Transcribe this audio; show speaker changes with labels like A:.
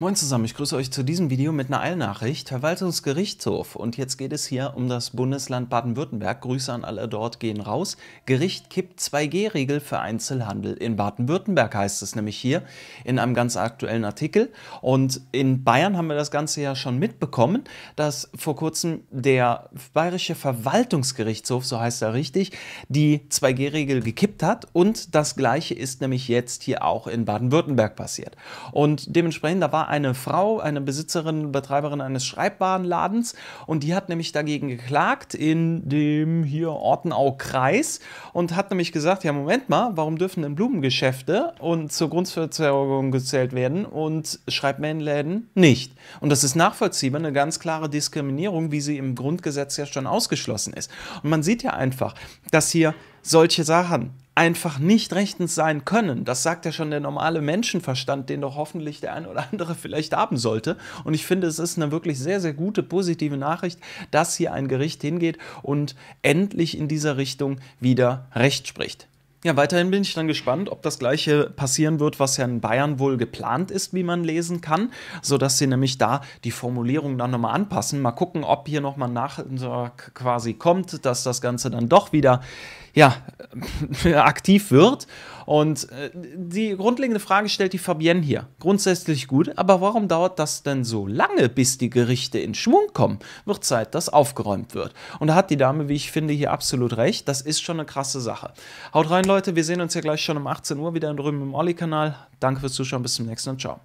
A: Moin zusammen, ich grüße euch zu diesem Video mit einer Eilnachricht. Verwaltungsgerichtshof und jetzt geht es hier um das Bundesland Baden-Württemberg. Grüße an alle dort gehen raus. Gericht kippt 2G-Regel für Einzelhandel in Baden-Württemberg heißt es nämlich hier in einem ganz aktuellen Artikel. Und in Bayern haben wir das Ganze ja schon mitbekommen, dass vor kurzem der bayerische Verwaltungsgerichtshof, so heißt er richtig, die 2G-Regel gekippt hat und das gleiche ist nämlich jetzt hier auch in Baden-Württemberg passiert. Und dementsprechend, da war eine Frau, eine Besitzerin, Betreiberin eines Schreibwarenladens und die hat nämlich dagegen geklagt in dem hier Ortenau-Kreis und hat nämlich gesagt, ja Moment mal, warum dürfen denn Blumengeschäfte und zur Grundverzerrung gezählt werden und Schreibwarenläden nicht? Und das ist nachvollziehbar, eine ganz klare Diskriminierung, wie sie im Grundgesetz ja schon ausgeschlossen ist. Und man sieht ja einfach, dass hier solche Sachen einfach nicht rechtens sein können. Das sagt ja schon der normale Menschenverstand, den doch hoffentlich der ein oder andere vielleicht haben sollte. Und ich finde, es ist eine wirklich sehr, sehr gute, positive Nachricht, dass hier ein Gericht hingeht und endlich in dieser Richtung wieder Recht spricht. Ja, weiterhin bin ich dann gespannt, ob das gleiche passieren wird, was ja in Bayern wohl geplant ist, wie man lesen kann, sodass sie nämlich da die Formulierung dann nochmal anpassen. Mal gucken, ob hier nochmal nach quasi kommt, dass das Ganze dann doch wieder ja, aktiv wird und äh, die grundlegende Frage stellt die Fabienne hier. Grundsätzlich gut, aber warum dauert das denn so lange, bis die Gerichte in Schwung kommen? Wird Zeit, dass aufgeräumt wird. Und da hat die Dame, wie ich finde, hier absolut recht. Das ist schon eine krasse Sache. Haut rein, Leute. Wir sehen uns ja gleich schon um 18 Uhr wieder in drüben im Olli-Kanal. Danke fürs Zuschauen. Bis zum nächsten Mal. Ciao.